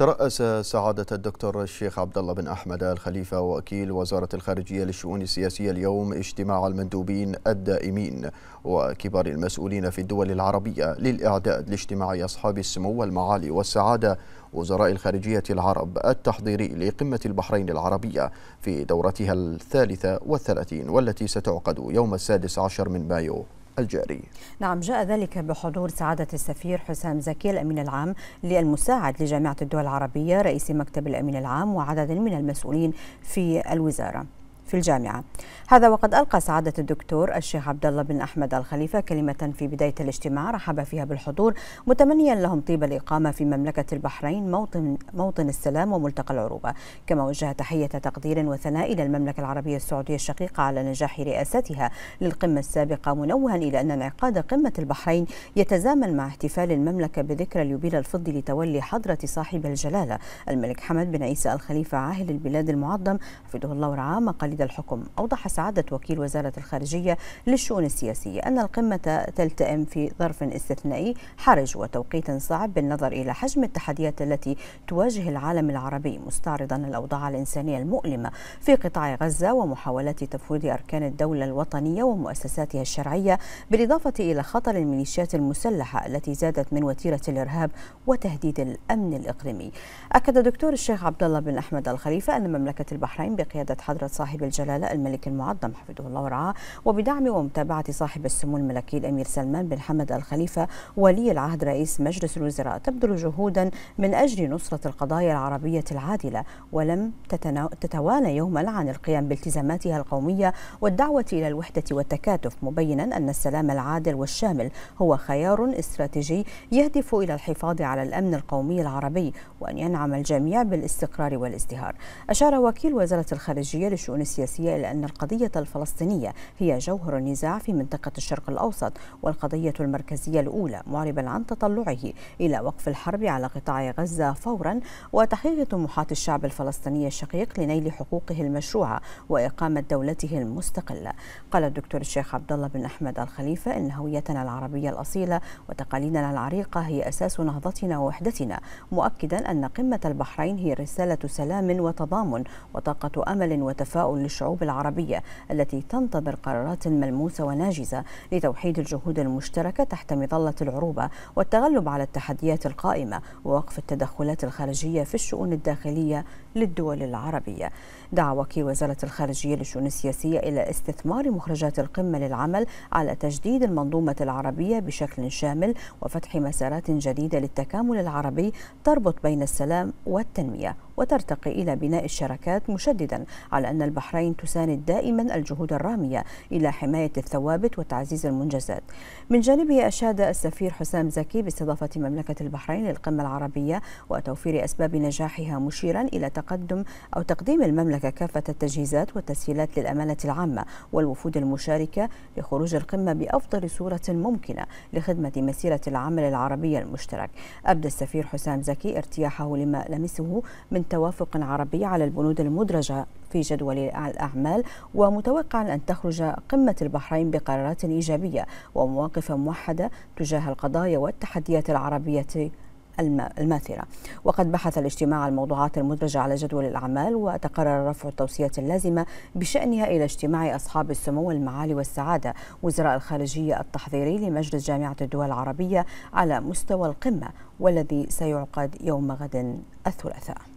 ترأس سعادة الدكتور الشيخ عبد الله بن أحمد الخليفة وكيل وزارة الخارجية للشؤون السياسية اليوم اجتماع المندوبين الدائمين وكبار المسؤولين في الدول العربية للإعداد لاجتماع أصحاب السمو والمعالي والسعادة وزراء الخارجية العرب التحضيري لقمة البحرين العربية في دورتها الثالثة والثلاثين والتي ستعقد يوم السادس عشر من مايو الجاري نعم جاء ذلك بحضور سعادة السفير حسام زكي الأمين العام للمساعد لجامعة الدول العربية رئيس مكتب الأمين العام وعدد من المسؤولين في الوزارة في الجامعة هذا وقد ألقى سعادة الدكتور الشيخ عبد الله بن أحمد الخليفة كلمة في بداية الاجتماع رحب فيها بالحضور متمنيا لهم طيب الإقامة في مملكة البحرين موطن, موطن السلام وملتقى العروبة كما وجه تحية تقدير وثناء إلى المملكة العربية السعودية الشقيقة على نجاح رئاستها للقمة السابقة منوها إلى أن انعقاد قمة البحرين يتزامن مع احتفال المملكة بذكرى اليوبيل الفضي لتولي حضرة صاحب الجلالة الملك حمد بن عيسى الخليفة عاهل البلاد المعظم حفظه الله ورعاه مقاليد تجديد الحكم أوضح سعادة وكيل وزارة الخارجية للشؤون السياسية أن القمة تلتئم في ظرف استثنائي حرج وتوقيت صعب بالنظر إلى حجم التحديات التي تواجه العالم العربي مستعرضا الأوضاع الإنسانية المؤلمة في قطاع غزة ومحاولات تفويض أركان الدولة الوطنية ومؤسساتها الشرعية بالإضافة إلى خطر الميليشيات المسلحة التي زادت من وتيرة الإرهاب وتهديد الأمن الإقليمي أكد دكتور الشيخ عبد الله بن أحمد الخليفة أن مملكة البحرين بقيادة حضرة صاحب جلالة الملك المعظم حفظه الله ورعاه وبدعم ومتابعة صاحب السمو الملكي الأمير سلمان بن حمد الخليفة ولي العهد رئيس مجلس الوزراء تبذل جهودا من أجل نصرة القضايا العربية العادلة ولم تتوانى يوما عن القيام بالتزاماتها القومية والدعوة إلى الوحدة والتكاتف مبينا أن السلام العادل والشامل هو خيار استراتيجي يهدف إلى الحفاظ على الأمن القومي العربي وأن ينعم الجميع بالاستقرار والازدهار أشار وكيل وزارة الخارجية لشؤون السياسية السياسية إلى أن القضية الفلسطينية هي جوهر النزاع في منطقة الشرق الأوسط والقضية المركزية الأولى معربا عن تطلعه إلى وقف الحرب على قطاع غزة فورا وتحقيق طموحات الشعب الفلسطيني الشقيق لنيل حقوقه المشروعة وإقامة دولته المستقلة قال الدكتور الشيخ عبد الله بن أحمد الخليفة إن هويتنا العربية الأصيلة وتقاليدنا العريقة هي أساس نهضتنا ووحدتنا مؤكدا أن قمة البحرين هي رسالة سلام وتضامن وطاقة أمل وتفاؤل للشعوب العربية التي تنتظر قرارات ملموسة وناجزة لتوحيد الجهود المشتركة تحت مظلة العروبة والتغلب على التحديات القائمة ووقف التدخلات الخارجية في الشؤون الداخلية للدول العربية دعا وكيل وزارة الخارجية للشؤون السياسية إلى استثمار مخرجات القمة للعمل على تجديد المنظومة العربية بشكل شامل وفتح مسارات جديدة للتكامل العربي تربط بين السلام والتنمية وترتقي إلى بناء الشراكات مشددا على أن البحر البحرين تساند دائما الجهود الرامية إلى حماية الثوابت وتعزيز المنجزات من جانبه أشاد السفير حسام زكي باستضافة مملكة البحرين للقمة العربية وتوفير أسباب نجاحها مشيرا إلى تقدم أو تقديم المملكة كافة التجهيزات والتسهيلات للأمانة العامة والوفود المشاركة لخروج القمة بأفضل صورة ممكنة لخدمة مسيرة العمل العربي المشترك أبدى السفير حسام زكي ارتياحه لما لمسه من توافق عربي على البنود المدرجة في جدول الأعمال ومتوقعا أن تخرج قمة البحرين بقرارات إيجابية ومواقف موحدة تجاه القضايا والتحديات العربية الماثرة وقد بحث الاجتماع الموضوعات المدرجة على جدول الأعمال وتقرر رفع التوصيات اللازمة بشأنها إلى اجتماع أصحاب السمو المعالي والسعادة وزراء الخارجية التحضيري لمجلس جامعة الدول العربية على مستوى القمة والذي سيعقد يوم غد الثلاثاء